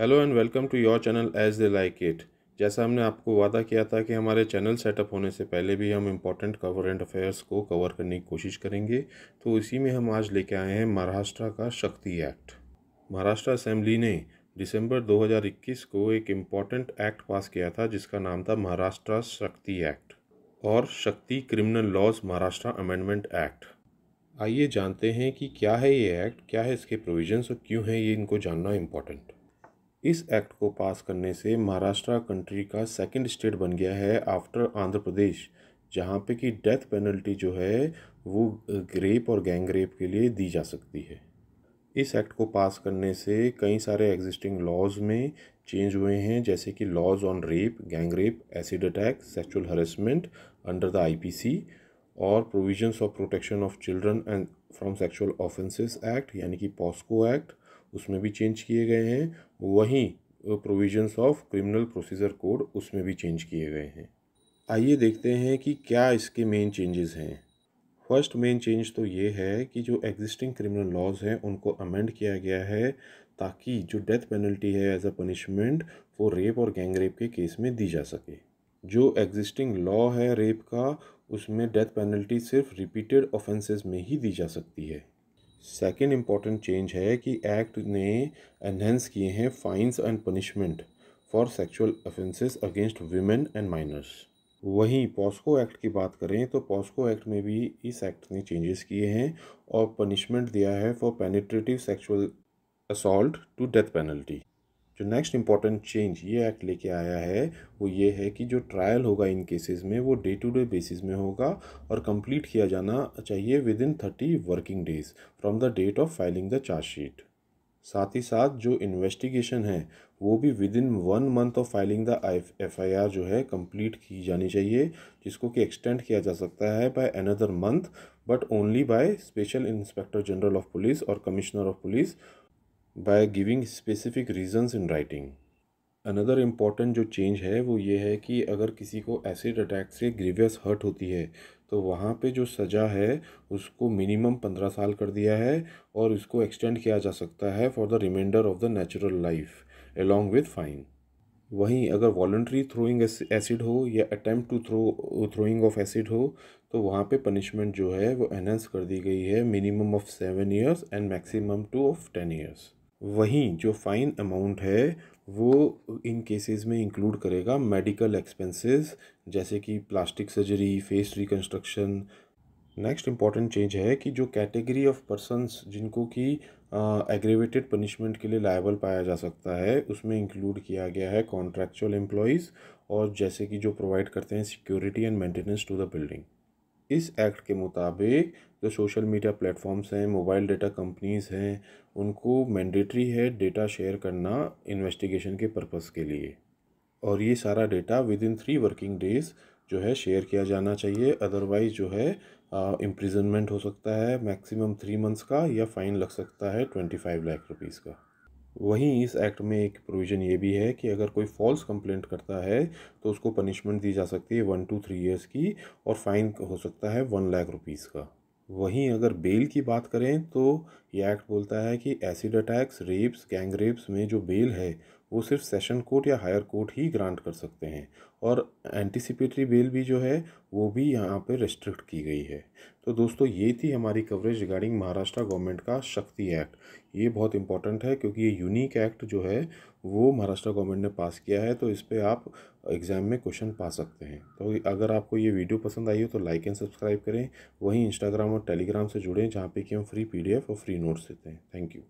hello and welcome to your channel as they like it जैसा हमने आपको वादा किया था कि हमारे चैनल सेटअप होने से पहले भी हम कवर एंड अफेयर्स को कवर करने की कोशिश करेंगे तो इसी में हम आज लेके आए हैं महाराष्ट्र का शक्ति एक्ट महाराष्ट्र असेंबली ने दिसंबर 2021 को एक इम्पॉर्टेंट एक्ट पास किया था जिसका नाम था महाराष्ट्र शक्ति एक्ट और Shakti criminal laws Maharashtra amendment act आइए जानते हैं कि क्या है ये एक्ट क्या है इसके प्रोविजन और क्यों है ये इनको जानना इम्पॉर्टेंट इस एक्ट को पास करने से महाराष्ट्र कंट्री का सेकंड स्टेट बन गया है आफ्टर आंध्र प्रदेश जहाँ पे कि डेथ पेनल्टी जो है वो रेप और गैंग रेप के लिए दी जा सकती है इस एक्ट को पास करने से कई सारे एग्जिस्टिंग लॉज में चेंज हुए हैं जैसे कि laws on rape gang rape acid attack sexual harassment under the I और provision of protection of children and from sexual offences act यानी कि पॉस्को एक्ट उसमें भी चेंज किए गए हैं वहीं provisions of criminal procedure code उसमें भी चेंज किए गए हैं आइए देखते हैं कि क्या इसके मेन चेंजेस हैं फर्स्ट मेन चेंज तो ये है कि जो एग्जिस्टिंग क्रिमिनल लॉज हैं उनको अमेंड किया गया है ताकि जो डेथ पेनल्टी है एज अ पनिशमेंट वो रेप और गैंग रेप के केस में दी जा सके जो एग्जिस्टिंग लॉ है रेप का उसमें डेथ पेनल्टी सिर्फ रिपीटेड ऑफेंसेस में ही दी जा सकती है सेकेंड इम्पॉर्टेंट चेंज है कि एक्ट ने एनहेंस किए हैं fines and punishment for sexual offences against women and minors वहीं पॉस्को एक्ट की बात करें तो पॉस्को एक्ट में भी इस एक्ट ने चेंजेस किए हैं और पनिशमेंट दिया है for penetrative sexual assault to death penalty जो नेक्स्ट इंपॉर्टेंट चेंज ये एक्ट लेके आया है वो ये है कि जो ट्रायल होगा इन केसेस में वो डे टू डे बेसिस में होगा और कंप्लीट किया जाना चाहिए within thirty working days from the date of filing the charge sheet साथ ही साथ जो इन्वेस्टिगेशन है वो भी within one month of filing the F I R जो है कंप्लीट की जानी चाहिए जिसको कि एक्सटेंड किया जा सकता है by another month but only by special inspector general of police और commissioner of police by giving specific reasons in writing another important जो चेंज है वो ये है कि अगर किसी को एसिड अटैक से ग्रीवियस हर्ट होती है तो वहाँ पे जो सज़ा है उसको मिनिमम पंद्रह साल कर दिया है और इसको एक्सटेंड किया जा सकता है for the remainder of the natural life along with fine वहीं अगर वॉल्ट्री थ्रोइंग एसिड हो या attempt to throw throwing of acid हो तो वहाँ पे पनिशमेंट जो है वो एनहेंस कर दी गई है minimum of seven years and maximum to of ten years वहीं जो फ़ाइन अमाउंट है वो इन केसेस में इंक्लूड करेगा मेडिकल एक्सपेंसेस जैसे कि plastic surgery face reconstruction next important change है कि जो कैटेगरी ऑफ पर्सनस जिनको कि एग्रेवेटेड पनिशमेंट के लिए लायबल पाया जा सकता है उसमें इंक्लूड किया गया है कॉन्ट्रैक्चुअल एम्प्लॉयज़ और जैसे कि जो प्रोवाइड करते हैं security and maintenance to the building इस एक्ट के मुताबिक जो सोशल मीडिया प्लेटफॉर्म्स हैं मोबाइल डेटा कंपनीज़ हैं उनको मैंडेटरी है डेटा शेयर करना इन्वेस्टिगेशन के पर्पस के लिए और ये सारा data within three working days जो है शेयर किया जाना चाहिए अदरवाइज़ जो है इम्प्रिजनमेंट हो सकता है मैक्सिमम थ्री मंथ्स का या फ़ाइन लग सकता है ट्वेंटी फाइव लाख रुपीज़ का वहीं इस एक्ट में एक प्रोविज़न ये भी है कि अगर कोई फॉल्स कंप्लेंट करता है तो उसको पनिशमेंट दी जा सकती है वन टू थ्री इयर्स की और फाइन हो सकता है वन लाख रुपीज़ का वहीं अगर बेल की बात करें तो ये एक्ट बोलता है कि acid attacks rapes gang rapes में जो बेल है वो सिर्फ सेशन कोर्ट या हायर कोर्ट ही ग्रांट कर सकते हैं और एंटिसिपेटरी बेल भी जो है वो भी यहाँ पे रेस्ट्रिक्ट की गई है तो दोस्तों ये थी हमारी कवरेज रिगार्डिंग महाराष्ट्र गवर्नमेंट का शक्ति एक्ट ये बहुत इंपॉर्टेंट है क्योंकि ये यूनिक एक्ट जो है वो महाराष्ट्र गवर्नमेंट ने पास किया है तो इस पर आप एग्ज़ाम में क्वेश्चन पा सकते हैं तो अगर आपको ये वीडियो पसंद आई हो तो लाइक एंड सब्सक्राइब करें वहीं इंस्टाग्राम और टेलीग्राम से जुड़ें जहाँ पे कि हम फ्री पीडीएफ और फ्री नोट्स देते हैं थैंक यू